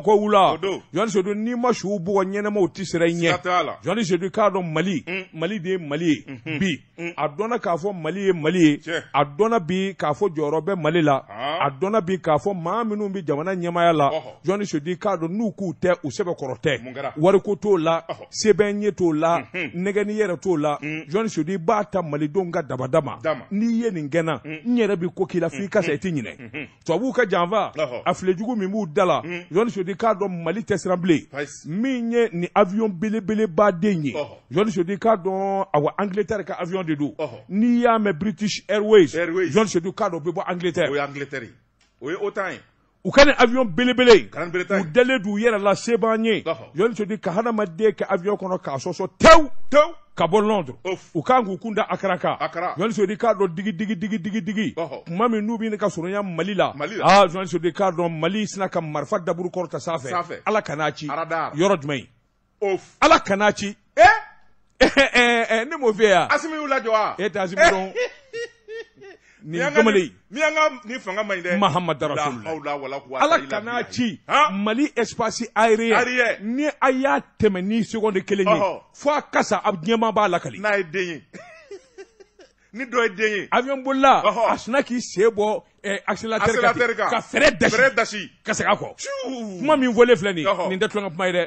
bamakɔ wula jɔni sedu n'i ma suw bugɔ ɲɛnɛmaw ti sira i ɲɛ jɔni sedu k'a dɔn mali mm. mali de ye mali ye mm-hmm. bi mm. a dɔnna k'a fɔ mali ye mali ye a dɔnna bi k'a fɔ jɔyɔrɔ bɛ mali la a dɔnna bi k'a fɔ maa minnu bɛ jamana ɲɛmaya la jɔni sedu k'a dɔn n'u k'u tɛ u sɛbɛkɔrɔ tɛ wariko t'o la sɛbɛn ye t'o la mm-hmm. nɛgɛni yɛrɛ t'o la mm. jɔni sedu b'a ta malidenw ka dabada n'i ye nin kɛnɛ n yɛrɛ bɛ ko k'i la f'i ka sa mm-hmm. i ti ɲinɛ tubabuw ka janfa a filɛjugu min b'u da la jɔni sedu Jeudi k'a dɔn Mali un avion min avion belebeleba den ye Jɔni un k'a Angleterre ka avion de don oh. n'i y'a mes British Airways Jeudi jeudi k'a dɔn o Angleterre o ye Angleterre o ye OTAN ye avion belebele u dalen d'u la se b'an ye ka avion kɔnɔ k'a sɔsɔ ka bɔ londre u kan k'u kun da akara kan journaliste sodi k'a dɔn digi digi digi digi digi tuma min n'u bɛ ka surunya mali la aa journaliste sodi k'a dɔn mali sina ka marifa daburu kɔrɔta sanfɛ ala kana ci yɔrɔ jumɛn ala kana ci eh? Eh, eh, ne m'o f'i ye wa asimi y'u lajɔ wa e tɛ asimi dɔn ala kana ci mali espace aérien ni a y'a tɛmɛ ni seconde kelen ye fo a kasa a ɲɛma b'a lakali ni dɔ ye den ye avion bolila a sina k'i sen bɔ eh, accélérateur kan ka fɛrɛ dasi ka segin a kɔ kuma min fɔlen filɛ nin ye nin tɛ tulonkɛ kuma ye dɛ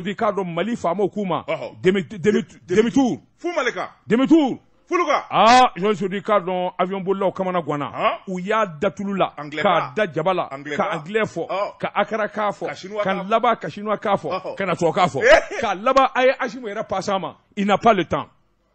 bi car demi mali fou Maleka demi tour, Fou fuluka je suis du cardon avion Bolo kamana gwana ou y'a datulula k'a da jaba la ka angilɛ kafo ka akara k'a kafo chinois na eh. il n'a pas le temps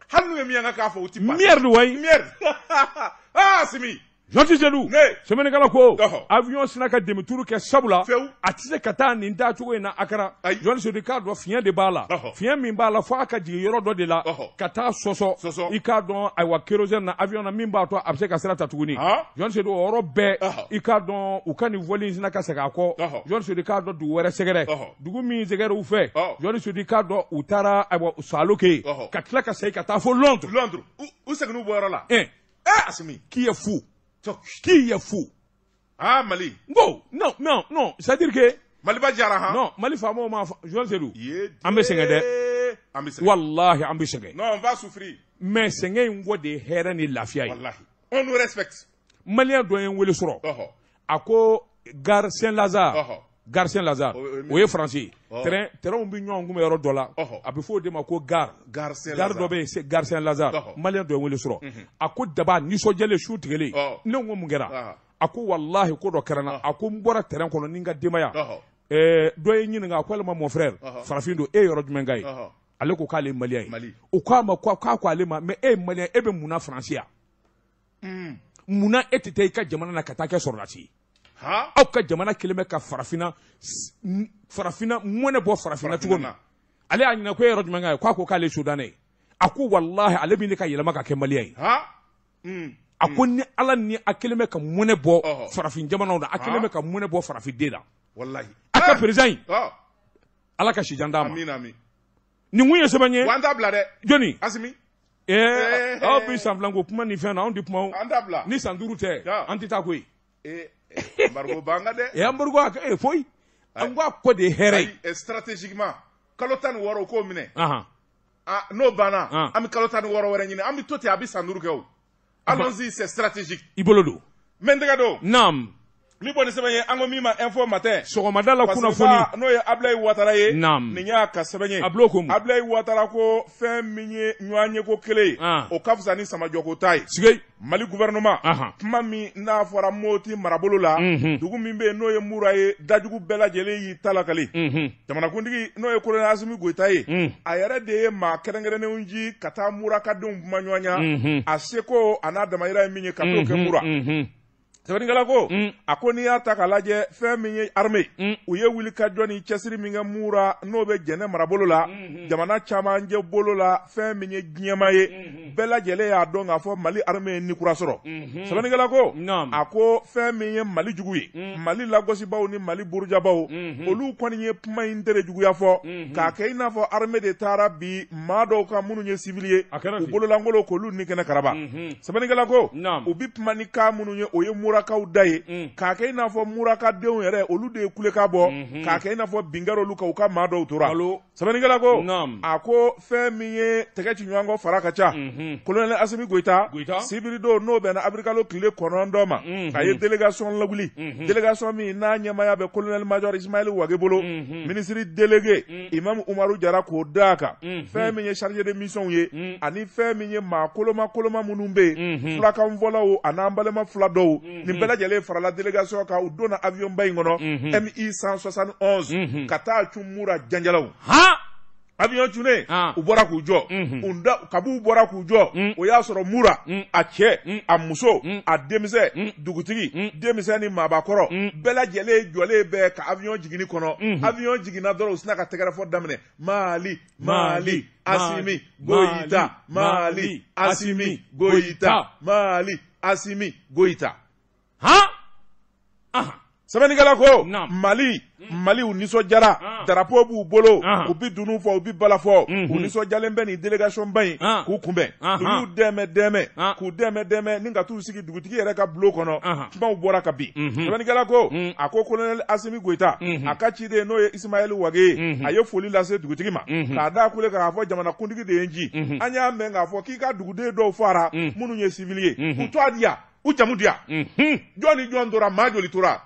jɔn tɛ jeliw sɛmɛnikala ko avion sina ka demi turu kɛ sabula a tɛ se ka taa nin taa cogo in na a kɛra jɔn sodi k'a dɔn fiɲɛ de b'a la fiɲɛ min b'a la fo a ka jigin yɔrɔ dɔ de la ka taa sɔsɔ i k'a dɔn ayiwa kerosɛn na avion na min b'a to a bɛ se ka sira ta tuguni jɔn sodi o yɔrɔ bɛɛ i k'a dɔn u ka nin fɔli in sina ka segin a kɔ jɔn sodi k'a dɔn dugu wɛrɛ sɛgɛrɛ dugu min sɛgɛrɛ fɛ jɔn sodi k'a dɔn u taara ayiwa saloke ka tila ka segin ka taa fo lɔnduru u la ɛ eh. eh, asimi k'i ye qui est fou Ah, Mali. Bon, non, non, non, c'est-à-dire que... Mali pas hein Non, Mali Fama, ma... je vais le dire. Ambe Senge, de... Non, on va souffrir. Mais Senge, on voit de herrens et la fiaille. Wallahi. On nous respecte. Mali a doué un Willis Rock. Oh, oh. Ako, Gare Saint-Lazare. Oh, Garsien Lazare oh, oh. oh. o ye faransi ye terrain bɛ ɲɔgɔn kun bɛ yɔrɔ dɔ a bɛ de ma ko gare gare dɔ bɛ yen Garsien Lazare maliyɛn dɔ ye n wele sɔrɔ mhm. a ko daba nisɔndiyalen su tigɛlen ne ko mun ah. a ko walahi ko dɔ kɛra n a ko n terrain kɔnɔ ni n ka denbaya eh, dɔ ye n ɲininka ko mon frère farafin don e ye yɔrɔ jumɛn ka ye ale ko k'ale ma k'a ko ale ma mais e ye maliyɛn e bɛ mun hmm. na faransi t'es munna e tɛ taa i ka aw ka jamana kelen bɛ ka farafina farafina mɔnɛ bɔ farafina cogo min ale y'a ɲininka ko e yɔrɔ jumɛn ka ye k'a ko k'ale sudanɛ ye a ko walahi ale bɛ ne ka yɛlɛma ka kɛ maliya ye hmm. Hmm. a ko ni ala ni a kelen bɛ ka mɔnɛ bɔ farafin jamanaw na a kelen bɛ ka mɔnɛ bɔ farafinden walahi a ka perezan in ala ka sijan d'a ma amina amin nin kun ye sɛbɛn ye an t'a bila dɛ jɔnni asimi ɛɛ eh, aw bi san filanko kuma ni fɛn na anw ti kuma o an t'a bila ni san duuru tɛ an ti taa koyi ee embargo banga eh, de e embargo aka e foy an go a kode hɛrɛ ye stratégiquement kalo tan k'o mine uh ah, a n'o bana uh kalotan woro bɛ kalo tan ni wɔɔrɔ wɛrɛ ɲini a bɛ san duuru kɛ allons-y c'est stratégique i bolo don mɛ n ni kɔni sɛbɛn ye an ko min ma info matin sɔgɔmada la kunnafoni n'o ye abilayi watara ye naam nin y'a ka sɛbɛn ye abilayi watara ko fɛn min ye ɲɔgɔn ye ko kelen ye ah. o ka fisa ni samajɔko ta ye sikeyi mali gouvernement kuma ah, ah. min n'a fɔra moti marabolo la mhm. dugu min bɛ yen n'o ye mura ye dajugu bɛɛ lajɛlen y'i ta mhm. jamana jamanakuntigi n'o ye colonel asimi goyita ye mhm. a yɛrɛ de ye maa kɛrɛnkɛrɛnnenw ji ka taa mura ka denw kuma ɲɔgɔnya a seko a n'a damayira ye min ye ka t'o kɛ mura sɛbɛnnikɛla ko mm. a ko n'i y'a ta k'a lajɛ fɛn min ye arme mm. u ye wuli ni cɛsiri min kɛ mura n'o bɛ jɛnɛ marabolo la mm-hmm. jamana caman bolo la fɛn min ye diɲɛma ye mm-hmm. bɛɛ lajɛlen y'a dɔn k'a fɔ mali jugui, ye nikura sɔrɔ mm-hmm. sɛbɛnnikɛla ko a ko fɛn min ye mali jugu ye mm. mali lagosibaw ni mali burujabaw olu kɔni ye kuma in tere juguya fɔ k'a kɛ i n'a fɔ de taara bi maa dɔw ka minnu ye sibili ye u bololankolo k'olu ni kɛnɛ karaba sɛbɛnnikɛla ko u bi kuma ni kan minnu ye o ye mura murakaw da ye mm. k'a kɛ i n'a fɔ murakadenw yɛrɛ olu de ye kuleka bɔ mm -hmm. k'a kɛ i n'a fɔ binkɛr'olu kan u ka maa dɔw tora sɛbɛnnikɛla ko a ko fɛn min ye tɛgɛ ci ɲɔgɔn fara ka ca mhm. kolonɛli asimi goyita sibiri don n'o bɛnna abirikalo tile kɔnɔntɔn ma mhm. a ye delegation lawuli mhm. delegation min n'a ɲɛmaya bɛ kolonɛli major Ismaili wage bolo minisiri delege imamu umaru jara k'o da a kan fɛn min ye chargé de mission ye ani fɛn min ye maa koloma koloma minnu bɛ yen fulakan fɔlaw ani an balima fila dɔw nin bɛɛ lajɛlen farala delegation kan u donna avion ba in kɔnɔ mi 171 ka taa cun mura janjalaw avion cunnen ah. u bɔra k'u jɔ mhm. unda kab'u bɔra k'u jɔ mm. o y'a sɔrɔ mura a cɛ mm. a mm. muso a denmisɛn dugutigi denmisɛn ni maabakɔrɔ bɛɛ lajɛlen jɔlen bɛɛ ka avion jiginni kɔnɔ mm-hmm. avion jiginna dɔrɔn u sina ka tɛgɛrɛfɔ daminɛ maali maali asimi goyita maali asimi goyita maali asimi goyita han sɛbɛnnikɛla ko mali mm. mali u nisɔndiyara ah. darapo b'u bolo ah. u bi dunun fɔ u bi bala fɔ mhm. u nisɔndiyalen bɛ nin delegation ba in ah. k'u kunbɛn u dɛmɛ dɛmɛ k'u dɛmɛ dɛmɛ ni ka t'u sigi dugutigi yɛrɛ ka bulon kɔnɔ kumaw bɔra ka bin mhm. sɛbɛnnikɛla ko mm. a ko kolonɛli asimi goyita mhm. a ka ciden n'o ye isimayɛli wage ye a ye foli lase dugutigi ma k'a da kule k'a fɔ kuntigi de ye n ci an y'a mɛn k'a fɔ k'i ka duguden dɔw fara minnu ye sivili ye u to a diya u jamu diya jɔn ni jɔn tora maa joli tora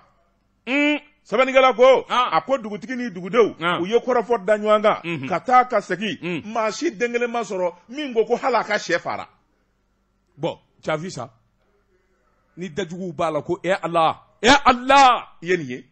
Mm. sɛbɛnnikɛla ko ah. ah. a mm-hmm. mm. ko dugutigi ni dugudenw u ye kɔrɔfɔ da ɲɔgɔn kan ka taa ka segin maa si den kelen ma sɔrɔ min ko ko hali a ka sɛ fara bɔn jaabi sa ni dajuguw b'a la ko e ala ya allah ye nin ye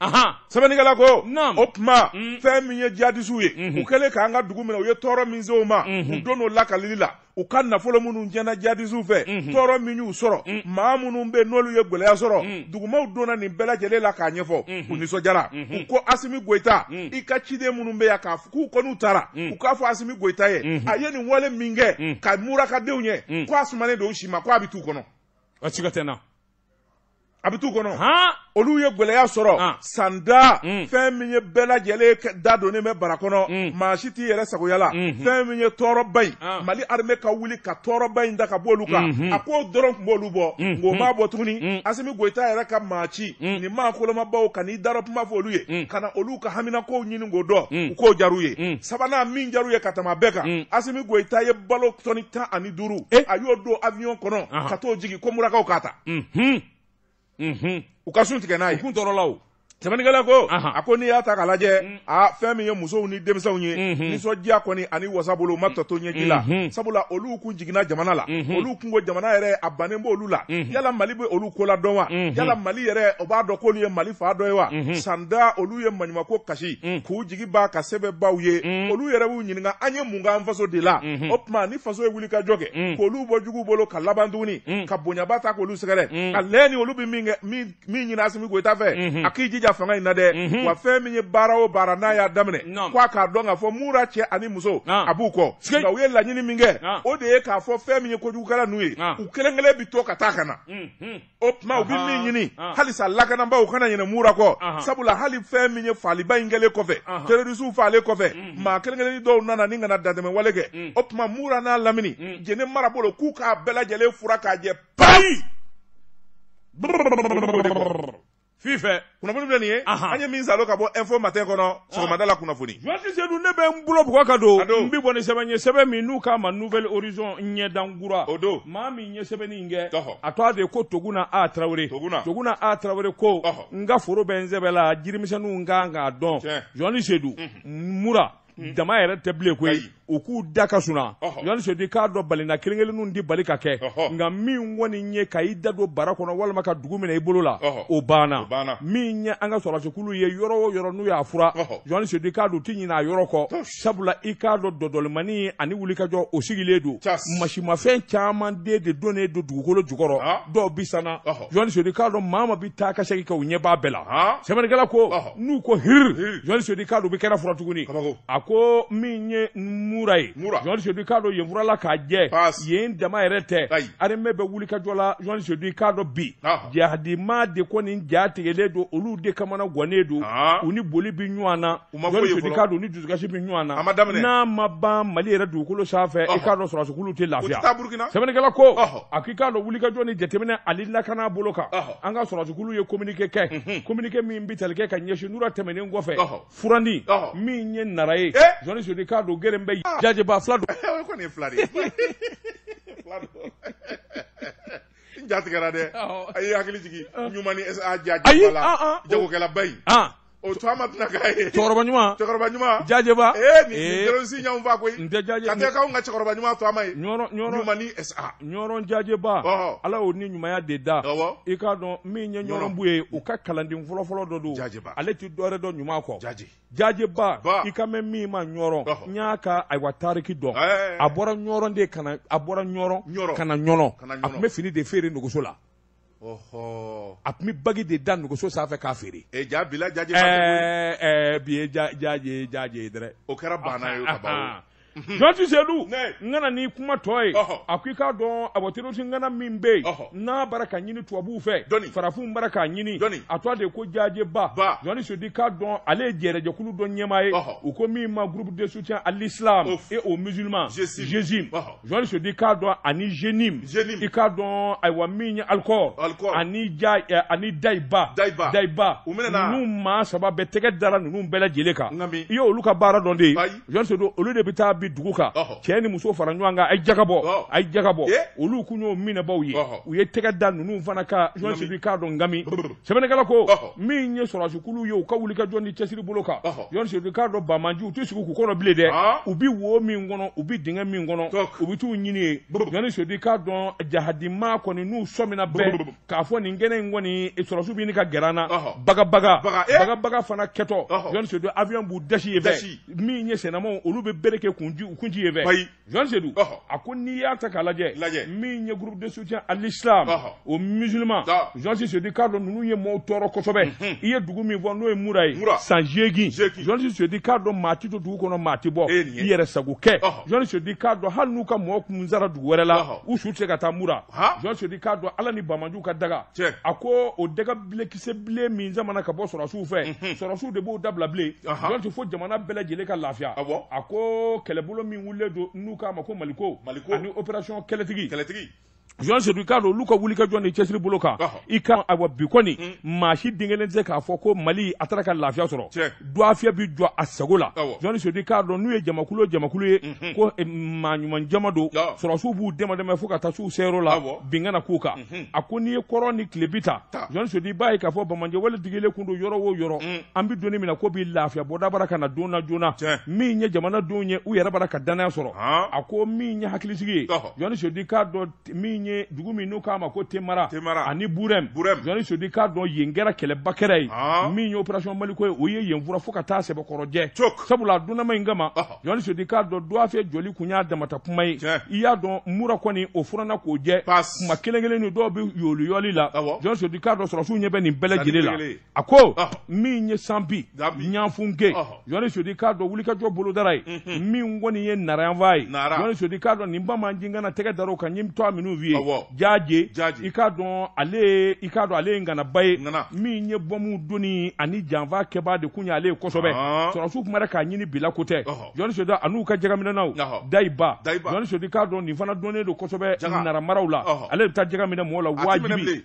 sɛbɛnnikɛla ko o kuma mm. fɛn min ye jadisiw ye mhm. u kɛlen k'an ka dugu minɛ u ye tɔɔrɔ min se o ma mhm. u don n'o lakalili la u ka nafolo minnu tiɲɛna jadisiw fɛ mhm. tɔɔrɔ min y'u sɔrɔ mm. maa minnu bɛ n'olu ye gwɛlɛya sɔrɔ mm. dugumaw donna nin bɛɛ lajɛlen la k'a ɲɛfɔ u nisɔndiyara u ko asimi goyita i ka ciden minnu bɛ yan k'a k'u kɔniw taara u k'a fɔ asimi goyita ye a ye nin wale min kɛ ka murakadenw ye ko a sumalen don u si ma ko a bɛ t'u kɔnɔ a siga tɛ n na a bɛ t'u kɔnɔ olu ye gɛlɛya sɔrɔ ah. sanda mm. fɛn min ye bɛɛ lajɛlen da donnen bɛ bara kɔnɔ mm. maa si t'i yɛrɛ sagoya la mm-hmm. fɛn min ye tɔɔrɔba in ah. mali armée ka wuli ka tɔɔrɔba in da ka bɔ olu kan mm-hmm. a k'o dɔrɔn tun b'olu bɔ mm-hmm. nka m'a bɔ tuguni mm. asimi goyita yɛrɛ ka maa ci nin maa kolomabaw ka n'i dara kuma fɔ olu ye ka na olu ka haminakow ɲini k'o dɔn u k'o jar'u ye sabanan min jar'u ye ka tɛmɛ a bɛɛ kan asimi goyita ye balo tɔni tan ani duuru eh. a y'o don avion kɔnɔ ka t'o jigin ko murakaw k'a ta. unhun u ka kun tɔɔrɔla tɛmɛnikɛla ko mm. a ko n'i y'a ta k'a lajɛ a fɛn min ye musow ni denmisɛnw ye nisɔndiya kɔni ani wasa bolo ma tɔ to ɲɛji la sabula olu kun jiginna jamana la olu kun ko jamana yɛrɛ a bannen b'olu la yala mali bɛ olu ko la dɔn wa yala mali yɛrɛ o b'a dɔn k'olu ye mali fa dɔ ye wa sanda olu ye maɲumako kasi k'u jigi b'a ka sɛbɛbaw ye mm. olu yɛrɛ b'u ɲininka an ye mun k'an faso de la o mm-hmm. tuma ni faso ye wuli ka jɔ kɛ mm. k'olu bɔ jugu bolo ka laban tuguni ka bonyaba ta k'olu sɛgɛrɛ ka lɛɛ ni olu bɛ min kɛ min ɲini asimi goyita fɛ mm-hmm. a k'i jija y'a fanga ina de mhm. wa fɛn min ye o bara n'a y'a daminɛ kwa k'a dɔn k'a fɔ mun cɛ ani muso a b'u kɔ la nyini ye laɲini min kɛ ah. o de ye k'a fɔ fɛn mi ye kojugukɛla n'u ye ah. u kelen kelen bi to ka taa kana na mhm. o tuma u bi min ɲini halisa ah. lakanabaaw kana ɲinɛ mun ra kɔ sabula hali fɛn min ye faaliba in kɛlen kɔfɛ terorisiw faalen kɔfɛ maa kelen kelenni dɔw nana ni kana dantɛmɛ wale kɛ mm. o tuma mun n'a lamini mm. jene marabolo bolo k'u k'a bɛɛ lajɛlen fura k'a jɛ pai fifɛ kunnafoni filɛ eh? nin ye an ye min salo ka bɔ info matin kɔnɔ ah. sɔgɔmada la kunnafoni joati sedu ne bɛ n bolo bugɔ ka don n bi bɔ ni sɛbɛn ye sɛbɛn min n'u k'a ma nouvelle horizon ɲɛdankura o don maa min ye sɛbɛnni in kɛ a tɔgɔ de ko toguna a tarawele toguna a tarawele ko n ka foro bɛ n sɛbɛ la jirimisɛnninw kan k'a dɔn joani sedu mura mhm. Hmm. dama yɛrɛ tɛ bilen koyi u k'u da ka suna yɔni sodi k'a dɔn balina kelen kelennu di bali ka kɛ nka min kɔni ye ka i da don bara kɔnɔ walima ka dugu minɛ i bolo la o banna min ye an ka sɔrɔsikulu ye yɔrɔ o yɔrɔ n'u y'a fura yɔni sodi k'a don u ti ɲinɛ a yɔrɔ kɔ sabula i k'a dɔn dɔdɔlimani ani wulikajɔ o sigilen don masimafɛn caman den de donnen don dugukolo jukɔrɔ dɔw bi sanna yɔni sodi k'a dɔn maa ma bi taa ka segin kɛ u ɲɛ b'a bɛɛ la sɛbɛnnikɛla ko n'u ko hiri yɔni sodi k'a don u bi kɛnɛ fura tuguni a ko min ye mura ye jɔn sedu k'a dɔn yen furala k'a jɛ yen dama yɛrɛ tɛ armée bɛ wuli ka jɔ la jɔn sedu k'a dɔn bi jihadima de ko nin ja tigɛlen don olu de kamana gwannen don u ni boli bi ɲɔgɔn na jɔn sedu k'a dɔn u ni dusukasi bi ɲɔgɔn na n'a ma ban mali yɛrɛ dugukolo sanfɛ i e k'a dɔn sɔrɔsikulu tɛ lafiya sɛbɛnnikɛla ko a k'i k'a dɔn wulikajɔ ni jateminɛ ale lakana bolo kan an ka sɔrɔsikulu ye communiqué kɛ communiqué min bi tali kɛ ka ɲɛsin nura tɛmɛnen kɔfɛ furandi min ye nara ye Hey, yeah. Johnny should Ricardo get him by Judge Baflado. I can't flado. Flado. Njati kara de. Oh. Ayi hakili jigi. Uh. Nyuma ni SA Judge Bala. Uh, uh. Jago kala bayi. Ah. o to amadu na ka ye cɛkɔrɔba ɲuman cɛkɔrɔba ɲuman jajɛba ee nin nin teroriste fa koyi nin tɛ jajɛ ka tɛ k'anw ka cɛkɔrɔba ɲuman to ye ɲɔrɔ ɲɔrɔ ɲuman ni sa ɲɔrɔ jajɛba ɔhɔ ala y'o ni ɲumanya de da awɔ oh, oh. i k'a dɔn min ye ɲɔrɔbu ye o ka kalanden fɔlɔfɔlɔ dɔ don jajɛba ale ti dɔwɛrɛ dɔn ɲuman kɔ jajɛ jajɛba i ka mɛn min ma ɲɔrɔ oh, n y'a ka ayiwa tariki dɔn eh. a bɔra ɲɔrɔ de kana a bɔra ɲɔrɔ kana ɲɔnɔ a tun bɛ fini de feere nogoso la a tun bɛ bagi de da nuguso sanfɛ k'a feere. ee jaa bila jaje ma tɛ koyi. ɛɛ ɛɛ bi ye jaje jaje ye dɛrɛ. o kɛra banna ye o ka ban o. Mhm. jɔnsi sedu n kana ni kuma tɔ ye a ko i k'a dɔn abɔtɛriwusu n kana min bɛ yen n'a baara ka ɲini tubabuw fɛ farafinw baara k'a ɲini a tɔgɔ de ko jaajɛ ba jɔnni sodi k'a dɔn ale ye jɛrɛjɛkulu dɔ ɲɛmaa ye u ko min ma groupe de soutien à l'islam et aux musulmans jésim jɔnni sodi k'a dɔn ani jenim i k'a dɔn ayiwa min ye alikɔr ani ja eh, ani dayiba dayiba ninnu maa saba bɛɛ tɛgɛ dara ninnu bɛɛ lajɛlen kan i ye olu ka baara dɔn de ye jɔnni sodi olu de bɛ taa bi bɛ dugu kan cɛ ni muso fara ɲɔgɔn kan a ye jaga bɔ a ye jaga bɔ olu kun y'o minɛbaw ye u ye tɛgɛ da ninnu fana ka jɔn sibi k'a dɔn ngami sɛbɛnnikɛla ko min ye sɔrɔsikulu ye u ka wuli ka jɔn ni cɛsiri bolo kan jɔn sibi k'a dɔn bamaji u tɛ sigi k'u kɔnɔ bilen dɛ u bi wo min kɔnɔ u bi dingɛ min kɔnɔ u bi t'u ɲini ye jɔn ni sibi k'a dɔn jahadima kɔni n'u sɔmina bɛɛ k'a fɔ nin kɛnɛ in kɔni e sɔrɔsiw bɛ ɲini ka gɛrɛ an na baga eh? baga fana kɛtɔ jɔn sibi avion b'u dasi ye bɛɛ min ye sɛnɛmaw olu bɛ bere kun kunci ye fɛ jɔn sedu a ko n'i y'a ta k'a lajɛ min ye groupe de soutien à l'islam au musulman jɔn si sedi k'a dɔn ninnu ye maaw tɔɔrɔ kosɛbɛ i ye dugu min fɔ n'o ye mura ye san seegin jɔn si sedi k'a dɔn maa ti to dugu kɔnɔ maa ti bɔ eh, i yɛrɛ sago kɛ jɔn sedi k'a dɔn hali n'u ka mɔgɔ kun sara dugu wɛrɛ la u su tɛ se ka taa mura jɔn sedi k'a dɔn ala ni bamaju ka daga a ko o daga bilekisɛ bilen min zamana ka bɔ sɔrɔsiw fɛ sɔrɔsiw de b'o dabila bilen jɔn si fo jamana bɛɛ lajɛlen ka lafiya a ko kɛlɛ kɛlɛbolo min wulilen don n'u k'a ma ko maliko maliko ani opération kɛlɛtigi kɛlɛtigi jɔn sedu i k'a dɔn olu ka wuli ka jɔn de cɛsiri bolo kan i ka awa hmm. bi kɔni maa si den kelen tɛ k'a fɔ ko mali a taara ka lafiya sɔrɔ duwafiyɛ bi jɔ a sago la jɔn sedu i k'a dɔn n'u ye jamakulu o jamakulu ye ko maa ɲuman jama don sɔrɔsiw b'u dɛmɛ dɛmɛ fo ka taa s'u seyɔrɔ la bin kana k'u kan a ko n'i ye kɔrɔ ni tilebi ta jɔn sedu i b'a ye k'a fɔ bamanjɛ wale digilen kun don yɔrɔ o yɔrɔ an bɛ don min na ko bi lafiya bɔda bara ka na joona joona min ye jamanadenw ye u yɛrɛ bara ka danaya sɔrɔ a ko min ye hakilisigi ye jɔn sedu k'a dɔn min ye ye dugu min n'u k'a ma ko temara ani burem jɔni sodi k'a dɔn yen kɛra kɛlɛba kɛra ye ah. min ye opération maliko ye o ye yen fura fo ka taa sɛbɛkɔrɔjɛ sabula a donnama in kama jɔni sodi k'a dɔn duwafɛ jɔli kun y'a damata kuma ye i y'a dɔn mura kɔni o furanna k'o jɛ kuma kelen kelen ni dɔw bɛ yoliyɔli la jɔni sodi k'a dɔn sɔrɔsiw ɲɛ bɛ nin bɛɛ lajɛlen la a ko min ye sanpi ɲafun ke jɔni sodi k'a dɔn wulikajɔ bolodara ye min kɔni ye narayanfan ye jɔni sodi k'a dɔn nin ba man jin tɛgɛ dar'o kan n ye to a minnu f'i ye jaaje i k'a dɔn ale i k'a dɔn ale ye ŋanaba ye min ye bɔmu doni ani janfa kɛbaa de kun ye ale ye kosɛbɛ sɔrɔsiw kuma k'a ɲini bila ko tɛ jɔnni soda an'u ka jɛgɛminɛnaw dayiba jɔnni sodi k'a dɔn nin fana donnen don kosɛbɛ naramaraw la ale bɛ taa jɛgɛ minɛ mɔgɔw la waajibi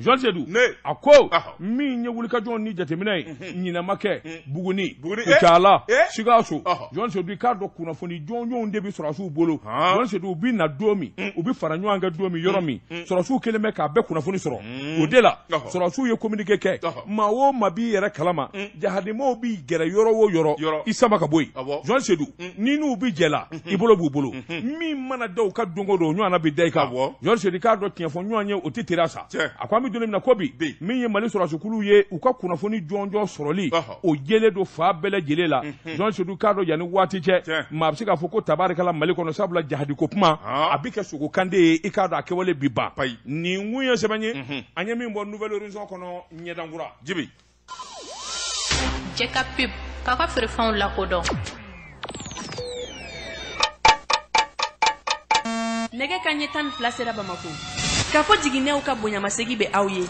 jɔlisedu a ko min ye wulikajɔ ni jateminɛ ye ɲinamakɛ buguni kucala sikaso jɔlisedu i k'a dɔn kunnafoni jɔnjɔnw de bɛ sɔrɔsiw bolo jɔlisedu u bɛ na don min u bɛ fara ɲɔgɔn kan don min yɔrɔ min sɔrɔsiw kelen bɛ k'a bɛɛ kunnafoni sɔrɔ o de la sɔrɔsiw ye kominike kɛ maa o maa b'i yɛrɛ kalama jahadimaw b'i gɛrɛ yɔrɔ o yɔrɔ i sama ka bɔ yen jɔlisedu ni n'u bɛ jɛ la bolo b'u mana da u ka don o don o ɲɔgɔnna bɛ da i kan jɔlisedu i k'a dɔn an bɛ don min na ko bi min ye mali sɔrɔdasiwkuluw ye u ka kunnafoni jɔnjɔn sɔrɔli o jele do fa bele jele la jɔn se du kado yani wati che ma bɛ se k'a foko ko tabarikala mali kono sabla jahadi kuma a bɛ kɛ sogo kande ye i k'a dɔn a kɛwale bi ban nin kun ye sɛbɛn ye an ye min bɔ nouvelle horizon kɔnɔ ɲɛdankura jibi jɛka pep k'a ka feerefɛnw lakodɔn nɛgɛ ka ɲɛ tan ni fila bamako k'a fɔ jiginɛw ka bonyamasegi bɛ aw ye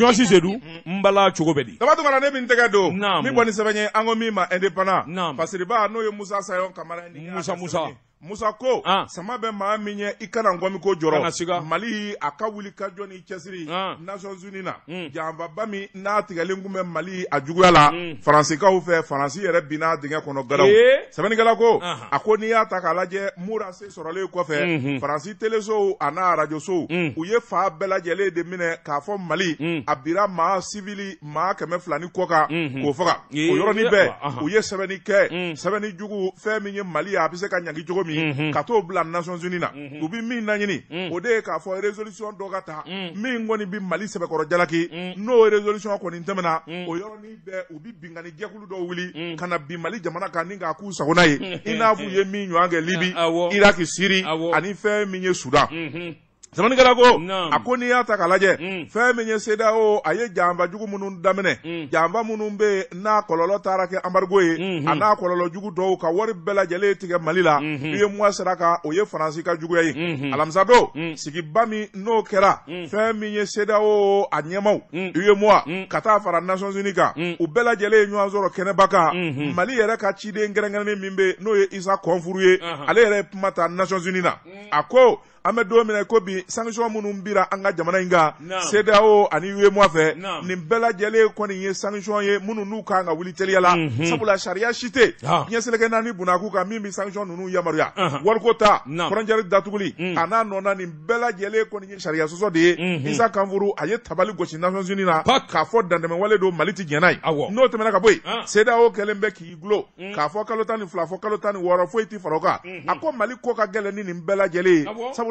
jɔsi sedu n bala cogo bɛ di tabatu kana ne min tɛgɛ don min kɔni sɛbɛn ye an ko min ma indépendant pasiriba n'o ye musa sayɔn kamara musa musa musa ko ah. sama bɛ maa min ye i kana ngɔmi ko jɔrɔ mali a ka wuli ka jɔ ni cɛsiri ah. nations uni na hmm. janfaba min n'a tigɛlen kun bɛ mali a juguya la hmm. faransikaw fɛ faransi yɛrɛ binna dingɛ kɔnɔ galaw ee. sɛbɛnnikɛla ko a ko n'i y'a ta k'a lajɛ murase sɔrɔlen kɔfɛ faransi telesow a n'a arajosow hmm. u ye faa bɛɛ lajɛlen de minɛ k'a fɔ mali a bira maa sivili maa kɛmɛ fila ni kɔ kan k'o faga ee. o yɔrɔnin bɛɛ u ye sɛbɛnni kɛ sɛbɛnni jugu fɛn min ye mali ye a bɛ se ka ɲagi cogo min min mhm. ka t'o bila nations unis mhm. na u bi min naɲini mhm. o de ye k'a fɔ resolution dɔ ka ta min kɔni bi mali sɛbɛkɔrɔ jalaki n'o resolution kɔni tɛmɛna o yɔrɔnin bɛɛ u bi binkani jɛkulu dɔ wuli ka na bi mali jamana kan ni k'a k'u sagona ye i n'a f'u ye min ɲɔgɔn kɛ libi iraki siri ani fɛn min ye sudan sɛbɛnnikɛla ko a ko n'i y'a ta k'a lajɛ fɛn min ye sedawo a ye janfa jugu minnu daminɛ mm. janfa minnu bɛ yen n'a kɔlɔlɔ taara kɛ anbarigo ye a mm-hmm. n'a kɔlɔlɔ jugu dɔw ka wari bɛɛ lajɛlen tigɛ mali la n'i ye mua sera kan o ye faransi ka juguya ye alamisa don sigiba min n'o kɛra fɛn min ye sedawo a ɲɛmaw i ye mua mm. ka taa fara nations unis kan u bɛɛ lajɛlen ye ɲɔgɔn sɔrɔ kɛnɛba kan mali yɛrɛ ka ciden kɛrɛnkɛrɛnnen min bɛ yen n'o ye isa kɔnfuru ye ale yɛrɛ ye kuma ta nations unis na mm. a ko an bɛ don min na i ko bi sanction minnu bira an ka jamana in kan CEDEAO ani UEMOA fɛ nin bɛɛ lajɛlen kɔni ye sanction ye minnu n'u kan ka wuli teliya la mhm. sabula sariya si tɛ diɲɛ seleke naani bunakun kan min bɛ sanction ninnu yamaruya wariko ta frontière datuguli mm. a n'a nɔ na nin bɛɛ lajɛlen kɔni ye sariya sɔsɔ de mhm. ye Isa Kanfuru a ye tabali gosi Nations Unies na k'a fɔ dantɛmɛwale don Mali tɛ jɛn n'a ye n'o tɛmɛna ka bɔ yen CEDEAO kɛlen bɛ k'i gulo k'a fɔ kalo tan ni fila fɔ kalo tan ni wɔɔrɔ foyi tɛ fara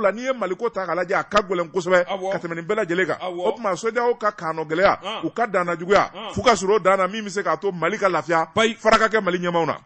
la n'i ye maliko ta k'a lajɛ a ka gwɛlɛn kosɛbɛ ka tɛmɛ nin bɛɛ lajɛlen kan o tuma sojaw ka kaanɔ gɛlɛya ah. u ka danna juguya ah. f'u ka surun o dan na min bɛ se k'a to mali ka lafiya faraka kɛ mali ɲɛmaw na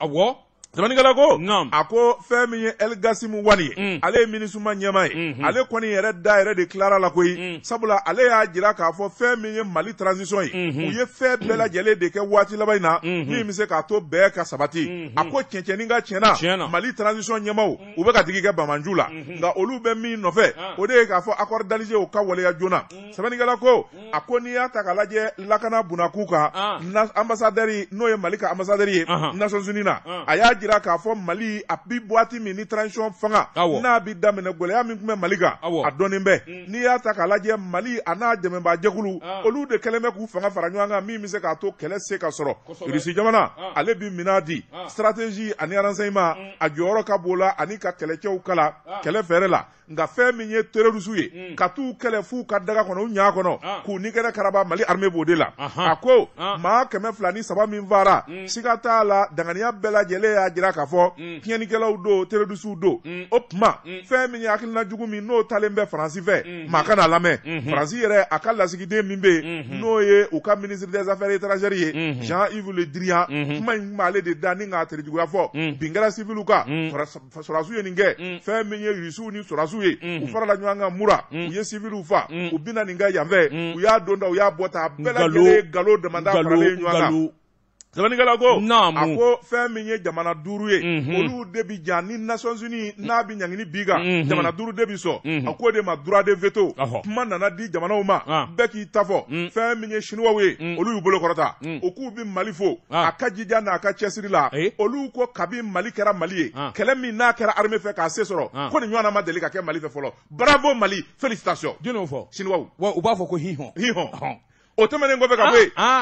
zamanikɛla ko a ko fɛn min ye elgasimu wani ye mm. ale ye minisuma ɲɛma ye mm-hmm. ale kɔni yɛrɛ da yɛrɛ de tilara la koyi mm. sabula ale y'a jira k'a fɔ fɛn min ye mali transition ye mm-hmm. u ye fɛn bɛɛ lajɛlen de kɛ waati laban in na mm-hmm. min be se k'a to bɛɛ ka sabati a ko cɛncɛnin ka tiɲɛna mali transition ɲɛmaw u be ka digi kɛ bamanju la nka olu bɛ min nɔfɛ ah. o de ye k'a fɔ akɔri dalize o ka waleya joona mm. sɛbɛnnikɛla ko a ko n'i y'a ta ka lajɛ lakana bunaku kan ah. ambasadɛri n'o ye mali ka ambasadɛri ye nasɔnsuni na ah. a y'a jira k'a fɔ mali a bi buwati min ni transition fanga n'a bi daminɛ gwɛlɛya min tun bɛ mali kan a dɔɔnin bɛ mm. n'i y'a ta k'a lajɛ mali a n'a dɛmɛbaajɛkulu ah. olu de kɛlen bɛ k'u fanga fara ɲɔgɔn kan min bɛ se k'a to kɛlɛ se ka sɔrɔ irisi jamana ah. ale bi min'a di ah. stratégie ani renseignement mm. a jɔyɔrɔ ka b'o la ani ka kɛlɛcɛw kala kɛlɛ fɛɛrɛ la nka fɛn min ye terroristes ye mm. ka t'u kɛlɛ f'u ka daga kɔnɔ u ɲaa kɔnɔ ah. k'u nigɛrɛ karaba mali armée b'o de la a ko ah. maa kɛmɛ fila ni saba min fara mm. siga t'a la danganiya bɛɛ lajɛlen y'a jira k'a fɔ mm. tiɲɛnikɛlaw don terroristes don o tuma fɛn min ye hakilina jugu min n'o talen bɛ faransi fɛ maa kana lamɛn mm-hmm. faransi yɛrɛ a ka lasigiden min bɛ yen mm-hmm. n'o ye u ka ministre des affaires étrangères ye mm-hmm. jean yves le drian kuma in tun b'ale de da ni k'a terijuguya fɔ bin kɛra civil kan sɔrɔdasiw ye nin kɛ fɛn min ye rusiw ni sɔrɔdasiw sɔrɔdasiw ye mm. u farala ɲɔgɔn kan mura mm. u ye siviliw fa mm. u bina nin kɛ yanfɛ u y'a don da u y'a bɔ tan a bɛɛ lajɛlen ye nkalon damada faralen ɲɔgɔn kan sɛbɛnnikɛla ko naamu a ko fɛn min ye jamana duuru ye olu de bi jan ni nations unis n'a bi ɲangini bi kan mhm. jamana duuru de bi sɔn mhm. a k'o de ma droit de veto kuma nana di jamanaw ma ah. bɛɛ k'i ta fɔ mm. fɛn min ye siniwaw ye mm. olu y'u bolo kɔrɔta mm. o k'u bi mali fo ah. a ka jija n'a ka cɛsiri la eh? olu ko kabi mali kɛra mali ye ah. kɛlɛ min n'a kɛra armée fɛ k'a se sɔrɔ ko nin ɲɔgɔnna ma deli ka kɛ mali fɛ fɔlɔ bravo mali félicitation jɔnni y'o fɔ siniwaw wa u b'a fɔ ko hihɔn hihɔn o tɛmɛnen kɔfɛ ka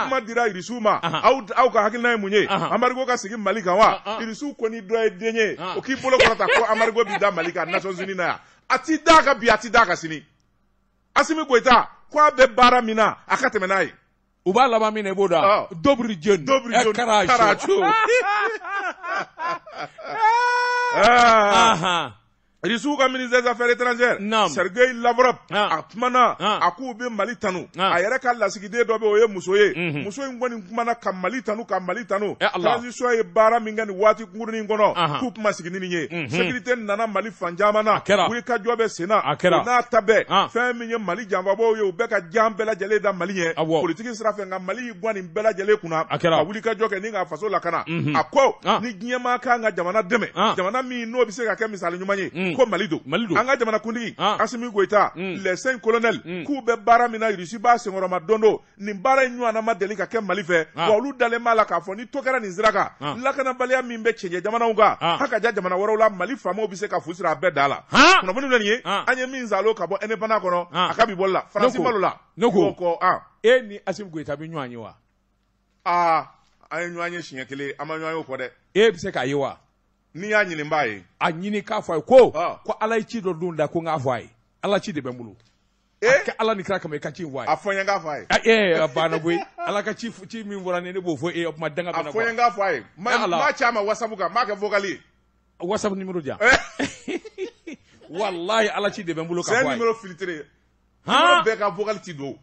kuma dira irisu ma aw ka hakilina ye mun amari amariko ka sigi mali wa irisiw ko ni dɔ o bolo ko amari b'i da malika na nations na yan a t'i da ka bi a t'i da ka sini asimi goyita ko a bɛ baara min na a ka tɛmɛ n'a ye u b'a laban min na i b'o risiw ka ministère des affaires étrangères sergei lavrop a kumana a k'u be mali tanu a yɛrɛ ka lasigiden dɔ be o ye muso ye mhm. muso yi kɔni kumana ka mali tanu ka mali tanu transition ye baara min kɛ nin waati kungurunin kɔnɔ k'u kuma sigini nin ye mhm. sécurité nana mali fan caman na wuli ka jɔ bɛ sen na n'a ta bɛɛ fɛn min ye mali janfabɔw ye u bɛɛ ka jan bɛɛ da mali ɲɛ politiki sira fɛ nka mali y'i gwa nin bɛɛ kunna ka mhm. wuli ka jɔ kɛ ni k'a faso lakana a ko ni diɲɛma kan ka jamana dɛmɛ jamana min n'o be se ka kɛ misali ɲuman ye mm ko mali don an ka jamana kuntigi asimi goyita les cinq colonel k'u bɛ baara min na rusi b'a senkɔrɔma don do nin baara in ɲɔgɔnna ma deli ka kɛ mali fɛ ah. wa olu dalen b'a la k'a fɔ ni to kɛra nin sira kan lakanabaliya min bɛ cɛncɛ jamanaw kan ha ka ja jamana wɛrɛw la mali faamaw bɛ se ka fu siri a ah. bɛɛ da la kunnafoni dɔ nin ye an ye min zalo ka bɔ indépendant kɔnɔ a ka ah. bi bɔli la faransi la ne ko ko e ni asimi goyita bɛ ɲɔgɔn ye wa aa an ye ɲɔgɔn ye siɲɛ kelen an ma ɲɔgɔn ye o kɔ dɛ e bɛ se k'a ye wa n'i y'a ɲini n ye a ɲini k'a fɔ ah. eh? a ye ko ko ala ye ci dɔ don da ko n k'a fɔ a ye ala ci de bɛ n bolo kɛ ala ni kira kama i ka ci fɔ a ye a fɔ n ye k'a fɔ a ye a banna koyi ala ka ci ci min fɔra ne ne b'o fɔ e eh, ye o tuma danga bɛ na a fɔ n ye k'a fɔ a ye n b'a ci a ma wasapu kan n b'a kɛ vocal ye di yan ala ci de bɛ n bolo k'a fɔ a ye c'est un numéro filtré han bɛɛ ka vocal ti don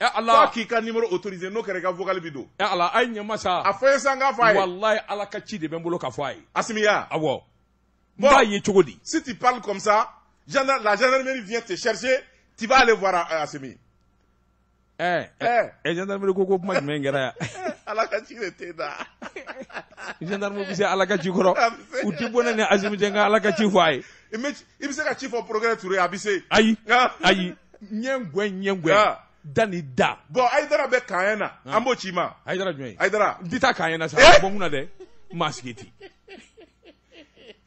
e qui k'i ka numéro autorisé n'o kɛra i ka vocal bi Eh Allah, ala a ye ɲɛma sa a fɔ n a de ben boulot bolo k'a fɔ a asimiya awɔ n si tu parles comme ça gendarme la gendarmerie vient te chercher tu vas aller voir euh, Asimi eh eh, eh. eh gendarmerie ko ko kuma mais kɛra yan ala de tɛ da gendarme bɛ se ala ka ci kɔrɔ u tɛ bɔ ne ni Asimi tɛ Allah ala ka ci fɔ a ye i bɛ se ka ci fɔ procureur Ture a bɛ se ayi ah. ah. da ni da. bɔn ayidara bɛ kanyɛ na an b'o ci i ma. ayidara jumɛn ye ayidara. n ti taa kanyɛ na sa eh? bɔ mun na dɛ maa sigi ten.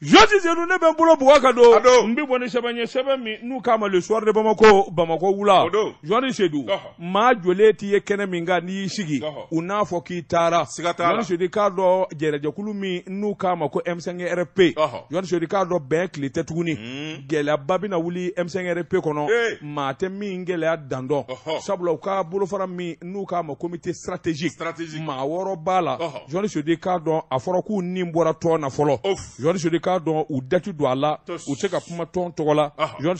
joti zenu ne bɛ n bolo buga ka don n bɛ bɔ ni sɛbɛn ye sɛbɛn min n'u k'a ma le soir de bamako bamako wula jɔnni sedu maa jɔlen t'i ye kɛnɛ min kan n'i y'i sigi u n'a fɔ k'i taara jɔnni sedu k'a dɔn jɛnɛjɛkulu min n'u k'a ma ko m5rp jɔnni sedu k'a dɔn bɛn tile tɛ tuguni hmm. gɛlɛyaba bɛna wuli m5rp kɔnɔ maa tɛ min gɛlɛya dan sabula u ka bolofara min n'u k'a ma comité stratégique maa wɔɔrɔ b'a la jɔnni sedu k'a dɔn a fɔra k'u ni bɔra tɔn na fɔlɔ jɔnni sedu k'a ou u dati don a tu